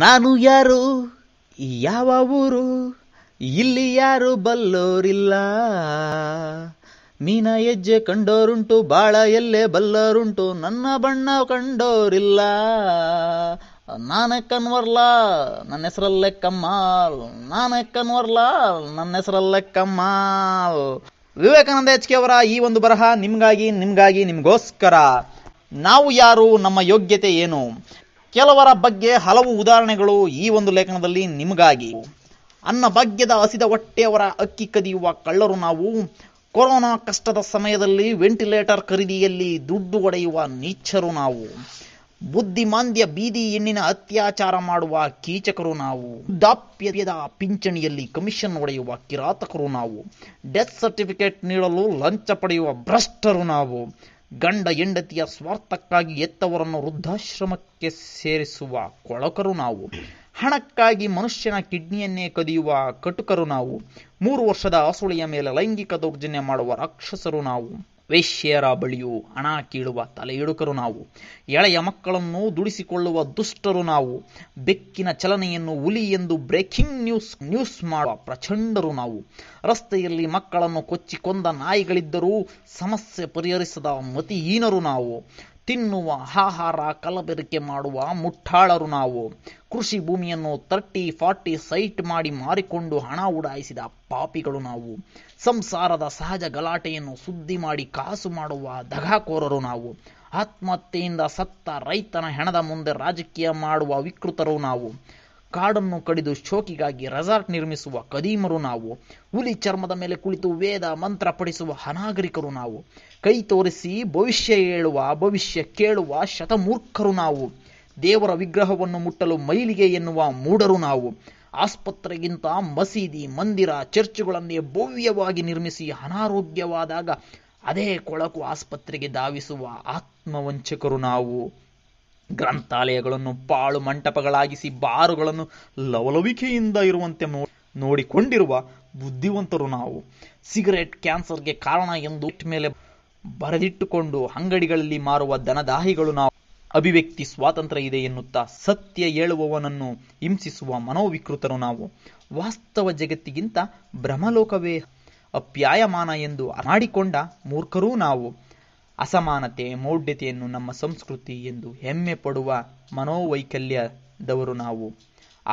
ನಾನು ಯಾರು ಯಾವ ಊರು ಇಲ್ಲಿ ಯಾರು ಬಲ್ಲೋರಿಲ್ಲ ಮೀನ ಹೆಜ್ಜೆ ಕಂಡೋರುಂಟು ಬಾಳ ಎಲ್ಲೆ ಬಲ್ಲೋರುಂಟು ನನ್ನ ಬಣ್ಣ ಕಂಡೋರಿಲ್ಲ ನಾನೇ ಕನ್ವರ್ಲ ನನ್ನ ಹೆಸರಲ್ಲೇ ಕಮ್ಮಾಲ್ ನಾನೇ ಕನ್ವರ್ಲ ನನ್ನ ಹೆಸರಲ್ಲೇ ಕಮ್ಮಾಲ್ ವಿವೇಕಾನಂದ ಎಚ್ ಕೆ ಅವರ ಈ ಒಂದು ಬರಹ ನಿಮ್ಗಾಗಿ ನಿಮ್ಗಾಗಿ ನಿಮ್ಗೋಸ್ಕರ ನಾವು ಯಾರು ನಮ್ಮ ಯೋಗ್ಯತೆ ಏನು ಕೆಲವರ ಬಗ್ಗೆ ಹಲವು ಉದಾಹರಣೆಗಳು ಈ ಒಂದು ಲೇಖನದಲ್ಲಿ ನಿಮಗಾಗಿ ಅನ್ನ ಭಾಗ್ಯದ ಹಸಿದ ಹೊಟ್ಟೆಯವರ ಅಕ್ಕಿ ಕದಿಯುವ ಕಳ್ಳರು ನಾವು ಕೊರೋನಾ ಕಷ್ಟದ ಸಮಯದಲ್ಲಿ ವೆಂಟಿಲೇಟರ್ ಖರೀದಿಯಲ್ಲಿ ದುಡ್ಡು ಒಡೆಯುವ ನೀಚರು ನಾವು ಬುದ್ಧಿಮಾಂದ್ಯ ಬೀದಿ ಹೆಣ್ಣಿನ ಅತ್ಯಾಚಾರ ಮಾಡುವ ಕೀಚಕರು ನಾವು ದಾಪ್ಯದ ಪಿಂಚಣಿಯಲ್ಲಿ ಕಮಿಷನ್ ಒಡೆಯುವ ಕಿರಾತಕರು ನಾವು ಡೆತ್ ಸರ್ಟಿಫಿಕೇಟ್ ನೀಡಲು ಲಂಚ ಪಡೆಯುವ ಭ್ರಷ್ಟರು ನಾವು ಗಂಡ ಹೆಂಡತಿಯ ಸ್ವಾರ್ಥಕ್ಕಾಗಿ ಎತ್ತವರನ್ನು ವೃದ್ಧಾಶ್ರಮಕ್ಕೆ ಸೇರಿಸುವ ಕೊಳಕರು ನಾವು ಹಣಕ್ಕಾಗಿ ಮನುಷ್ಯನ ಕಿಡ್ನಿಯನ್ನೇ ಕದಿಯುವ ಕಟುಕರು ನಾವು ಮೂರು ವರ್ಷದ ಅಸುಳಿಯ ಮೇಲೆ ಲೈಂಗಿಕ ದೌರ್ಜನ್ಯ ಮಾಡುವ ರಾಕ್ಷಸರು ನಾವು ವೈಶ್ಯರ ಬಳಿಯು ಹಣ ಕೀಳುವ ತಲೆಯಿಡುಕರು ನಾವು ಎಳೆಯ ಮಕ್ಕಳನ್ನು ದುಡಿಸಿಕೊಳ್ಳುವ ದುಷ್ಟರು ನಾವು ಬೆಕ್ಕಿನ ಚಲನೆಯನ್ನು ಹುಲಿ ಎಂದು ಬ್ರೇಕಿಂಗ್ ನ್ಯೂಸ್ ನ್ಯೂಸ್ ಮಾಡುವ ಪ್ರಚಂಡರು ನಾವು ರಸ್ತೆಯಲ್ಲಿ ಮಕ್ಕಳನ್ನು ಕೊಚ್ಚಿಕೊಂದ ನಾಯಿಗಳಿದ್ದರೂ ಸಮಸ್ಯೆ ಪರಿಹರಿಸದ ಮತಿಹೀನರು ನಾವು ತಿನ್ನುವ ಆಹಾರ ಕಲಬೆರಕೆ ಮಾಡುವ ಮುಟ್ಟಾಳರು ನಾವು ಕೃಷಿ ಭೂಮಿಯನ್ನು ತರ್ಟಿ ಫಾರ್ಟಿ ಸೈಟ್ ಮಾಡಿ ಮಾರಿಕೊಂಡು ಹಣ ಉಡಾಯಿಸಿದ ಪಾಪಿಗಳು ನಾವು ಸಂಸಾರದ ಸಹಜ ಗಲಾಟೆಯನ್ನು ಸುದ್ದಿ ಮಾಡಿ ಕಾಸು ಮಾಡುವ ದಗಾಕೋರರು ನಾವು ಆತ್ಮಹತ್ಯೆಯಿಂದ ಸತ್ತ ರೈತನ ಹೆಣದ ಮುಂದೆ ರಾಜಕೀಯ ಮಾಡುವ ವಿಕೃತರು ನಾವು ಕಾಡನ್ನು ಕಡಿದು ಶೋಕಿಗಾಗಿ ರೆಸಾರ್ಟ್ ನಿರ್ಮಿಸುವ ಕದೀಮರು ನಾವು ಹುಲಿ ಚರ್ಮದ ಮೇಲೆ ಕುಳಿತು ವೇದ ಮಂತ್ರ ಪಡಿಸುವ ಅನಾಗರಿಕರು ನಾವು ಕೈ ತೋರಿಸಿ ಭವಿಷ್ಯ ಹೇಳುವ ಭವಿಷ್ಯ ಕೇಳುವ ಶತಮೂರ್ಖರು ನಾವು ದೇವರ ವಿಗ್ರಹವನ್ನು ಮುಟ್ಟಲು ಮೈಲಿಗೆ ಎನ್ನುವ ಮೂಡರು ನಾವು ಆಸ್ಪತ್ರೆಗಿಂತ ಮಸೀದಿ ಮಂದಿರ ಚರ್ಚುಗಳನ್ನೇ ಭವ್ಯವಾಗಿ ನಿರ್ಮಿಸಿ ಅನಾರೋಗ್ಯವಾದಾಗ ಅದೇ ಕೊಳಕು ಆಸ್ಪತ್ರೆಗೆ ಧಾವಿಸುವ ಆತ್ಮವಂಚಕರು ನಾವು ಗ್ರಂಥಾಲಯಗಳನ್ನು ಪಾಳು ಮಂಟಪಗಳಾಗಿಸಿ ಬಾರುಗಳನ್ನು ಲವಲವಿಕೆಯಿಂದ ಇರುವಂತೆ ನೋಡಿಕೊಂಡಿರುವ ಬುದ್ಧಿವಂತರು ನಾವು ಸಿಗರೇಟ್ ಕ್ಯಾನ್ಸರ್ಗೆ ಕಾರಣ ಎಂದು ಮೇಲೆ ಬರೆದಿಟ್ಟುಕೊಂಡು ಅಂಗಡಿಗಳಲ್ಲಿ ಮಾರುವ ದನದಾಹಿಗಳು ನಾವು ಅಭಿವ್ಯಕ್ತಿ ಸ್ವಾತಂತ್ರ್ಯ ಇದೆ ಎನ್ನುತ್ತಾ ಸತ್ಯ ಹೇಳುವವನನ್ನು ಹಿಂಸಿಸುವ ಮನೋವಿಕೃತರು ನಾವು ವಾಸ್ತವ ಜಗತ್ತಿಗಿಂತ ಭ್ರಮಲೋಕವೇ ಅಪ್ಯಾಯಮಾನ ಎಂದು ಮಾಡಿಕೊಂಡ ಮೂರ್ಖರೂ ನಾವು ಅಸಮಾನತೆ ಮೌಢ್ಯತೆಯನ್ನು ನಮ್ಮ ಸಂಸ್ಕೃತಿ ಎಂದು ಹೆಮ್ಮೆ ಪಡುವ ಮನೋವೈಕಲ್ಯದವರು ನಾವು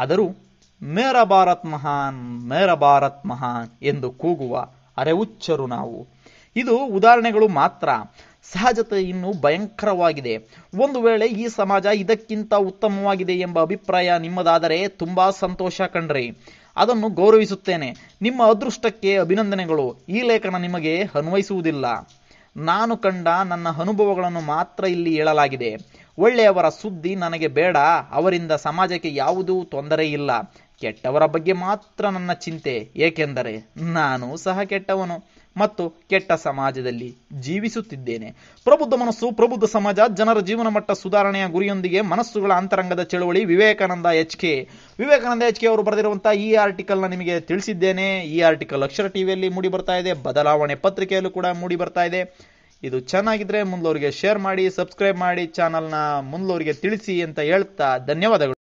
ಆದರೂ ಮೇರ ಭಾರತ್ ಮಹಾನ್ ಮೇರ ಭಾರತ್ ಮಹಾನ್ ಎಂದು ಕೂಗುವ ಅರೆವುಚ್ಚರು ನಾವು ಇದು ಉದಾಹರಣೆಗಳು ಮಾತ್ರ ಸಹಜತೆ ಇನ್ನು ಭಯಂಕರವಾಗಿದೆ ಒಂದು ವೇಳೆ ಈ ಸಮಾಜ ಇದಕ್ಕಿಂತ ಉತ್ತಮವಾಗಿದೆ ಎಂಬ ಅಭಿಪ್ರಾಯ ನಿಮ್ಮದಾದರೆ ತುಂಬಾ ಸಂತೋಷ ಕಂಡ್ರಿ ಅದನ್ನು ಗೌರವಿಸುತ್ತೇನೆ ನಿಮ್ಮ ಅದೃಷ್ಟಕ್ಕೆ ಅಭಿನಂದನೆಗಳು ಈ ಲೇಖನ ನಿಮಗೆ ಅನ್ವಯಿಸುವುದಿಲ್ಲ ನಾನು ಕಂಡ ನನ್ನ ಅನುಭವಗಳನ್ನು ಮಾತ್ರ ಇಲ್ಲಿ ಹೇಳಲಾಗಿದೆ ಒಳ್ಳೆಯವರ ಸುದ್ದಿ ನನಗೆ ಬೇಡ ಅವರಿಂದ ಸಮಾಜಕ್ಕೆ ಯಾವುದೂ ತೊಂದರೆ ಇಲ್ಲ ಕೆಟ್ಟವರ ಬಗ್ಗೆ ಮಾತ್ರ ನನ್ನ ಚಿಂತೆ ಏಕೆಂದರೆ ನಾನು ಸಹ ಕೆಟ್ಟವನು ಮತ್ತು ಕೆಟ್ಟ ಸಮಾಜದಲ್ಲಿ ಜೀವಿಸುತ್ತಿದ್ದೇನೆ ಪ್ರಬುದ್ಧ ಮನಸ್ಸು ಪ್ರಬುದ್ಧ ಸಮಾಜ ಜನರ ಜೀವನ ಮಟ್ಟ ಸುಧಾರಣೆಯ ಗುರಿಯೊಂದಿಗೆ ಮನಸ್ಸುಗಳ ಅಂತರಂಗದ ಚಳುವಳಿ Vivekananda H K Vivekananda H K ಅವರು ಬರೆದಿರುವಂತಹ ಈ ಆರ್ಟಿಕಲ್ನ ನಿಮಗೆ ತಿಳಿಸಿದ್ದೇನೆ ಈ ಆರ್ಟಿಕಲ್ ಅಕ್ಷರ ಟಿವಿಯಲ್ಲಿ ಮೂಡಿ ಬರ್ತಾ ಇದೆ ಬದಲಾವಣೆ ಪತ್ರಿಕೆಯಲ್ಲೂ ಕೂಡ ಮೂಡಿ ಬರ್ತಾ ಇದೆ ಇದು ಚೆನ್ನಾಗಿದ್ರೆ ಮುಂದೋರಿಗೆ ಶೇರ್ ಮಾಡಿ ಸಬ್ಸ್ಕ್ರೈಬ್ ಮಾಡಿ ಚಾನಲ್ನ ಮುಂದೋರಿಗೆ ತಿಳಿಸಿ ಅಂತ ಹೇಳ್ತಾ ಧನ್ಯವಾದಗಳು